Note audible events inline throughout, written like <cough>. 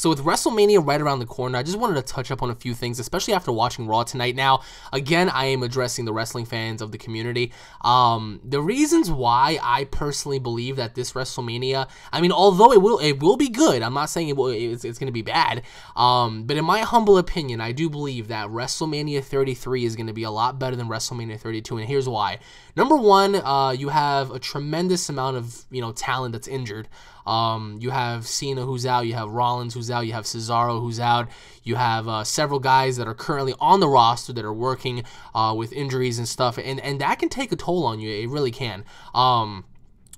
So with WrestleMania right around the corner, I just wanted to touch up on a few things, especially after watching Raw tonight. Now, again, I am addressing the wrestling fans of the community. Um, the reasons why I personally believe that this WrestleMania, I mean, although it will it will be good, I'm not saying it will, it's, it's going to be bad, um, but in my humble opinion, I do believe that WrestleMania 33 is going to be a lot better than WrestleMania 32, and here's why. Number one, uh, you have a tremendous amount of you know talent that's injured. Um, you have Cena who's out, you have Rollins who's out, you have Cesaro who's out, you have uh, several guys that are currently on the roster that are working uh, with injuries and stuff, and and that can take a toll on you. It really can. Um,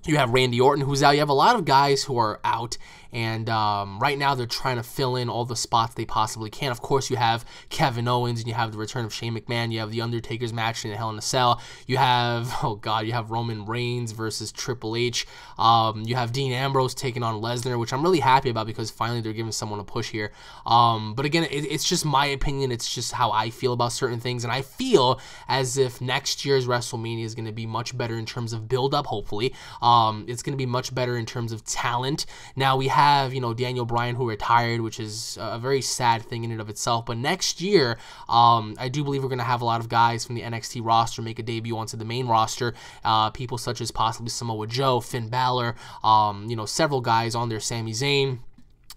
you have Randy Orton who's out. You have a lot of guys who are out, and um, right now they're trying to fill in all the spots they possibly can. Of course, you have Kevin Owens, and you have the return of Shane McMahon. You have the Undertaker's match in Hell in a Cell. You have <laughs> oh god, you have Roman Reigns versus Triple H. Um, you have Dean Ambrose taking on Lesnar, which I'm really happy about because finally they're giving someone a push here. Um, but again, it, it's just my opinion. It's just how I feel about certain things, and I feel as if next year's WrestleMania is going to be much better in terms of build up, hopefully. Um, it's going to be much better in terms of talent. Now we have, you know, Daniel Bryan who retired, which is a very sad thing in and of itself. But next year, um, I do believe we're going to have a lot of guys from the NXT roster make a debut onto the main roster. Uh, people such as possibly Samoa Joe, Finn Balor, um, you know, several guys on there, Sami Zayn.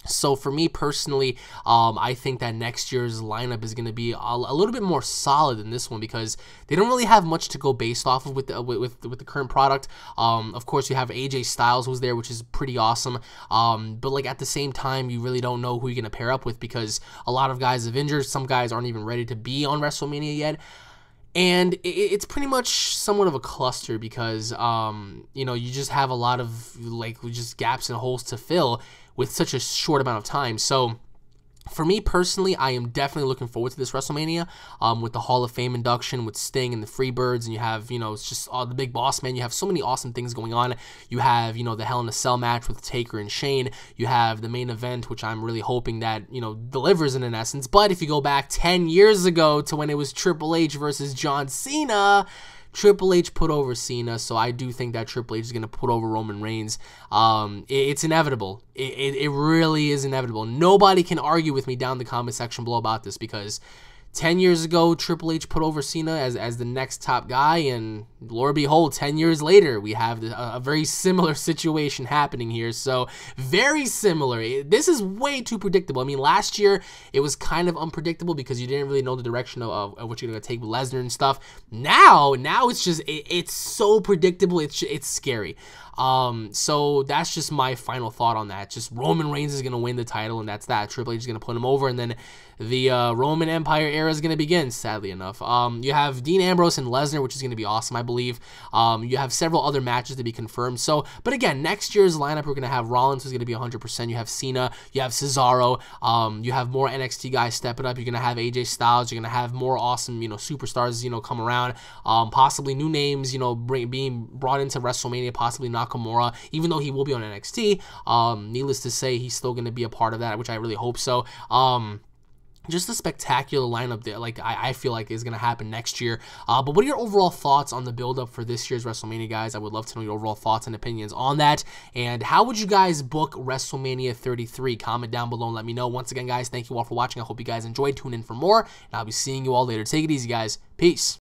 So for me personally, um, I think that next year's lineup is going to be a, a, little bit more solid than this one because they don't really have much to go based off of with the, uh, with, with, with the current product. Um, of course, you have AJ Styles who's there, which is pretty awesome. Um, but like at the same time, you really don't know who you're going to pair up with because a lot of guys have injured. Some guys aren't even ready to be on WrestleMania yet and it's pretty much somewhat of a cluster because um, you know you just have a lot of like just gaps and holes to fill with such a short amount of time so for me personally, I am definitely looking forward to this WrestleMania um, with the Hall of Fame induction, with Sting and the Freebirds, and you have, you know, it's just all the big boss man. You have so many awesome things going on. You have, you know, the Hell in a Cell match with Taker and Shane. You have the main event, which I'm really hoping that, you know, delivers in an essence. But if you go back 10 years ago to when it was Triple H versus John Cena, Triple H put over Cena, so I do think that Triple H is going to put over Roman Reigns. Um, it, it's inevitable. It, it, it really is inevitable. Nobody can argue with me down the comment section below about this because 10 years ago, Triple H put over Cena as, as the next top guy, and Lord behold, 10 years later, we have a, a very similar <laughs> situation happening here. So, very similar. This is way too predictable. I mean, last year, it was kind of unpredictable because you didn't really know the direction of, of, of what you're going to take with Lesnar and stuff. Now, now it's just, it, it's so predictable, it's, it's scary. Um, so that's just my final thought on that. Just Roman Reigns is going to win the title, and that's that. Triple H is going to put him over, and then the uh, Roman Empire era is going to begin, sadly enough. Um, you have Dean Ambrose and Lesnar, which is going to be awesome, I believe. Um, you have several other matches to be confirmed. So, but again, next year's lineup, we're going to have Rollins, who's going to be 100%. You have Cena, you have Cesaro, um, you have more NXT guys stepping up. You're going to have AJ Styles, you're going to have more awesome, you know, superstars, you know, come around. Um, possibly new names, you know, bring, being brought into WrestleMania, possibly not Nakamura, even though he will be on NXT. Um, needless to say, he's still going to be a part of that, which I really hope so. Um, just a spectacular lineup that like I, I feel like is going to happen next year uh, but what are your overall thoughts on the build-up for this year's wrestlemania guys i would love to know your overall thoughts and opinions on that and how would you guys book wrestlemania 33 comment down below and let me know once again guys thank you all for watching i hope you guys enjoyed tune in for more and i'll be seeing you all later take it easy guys peace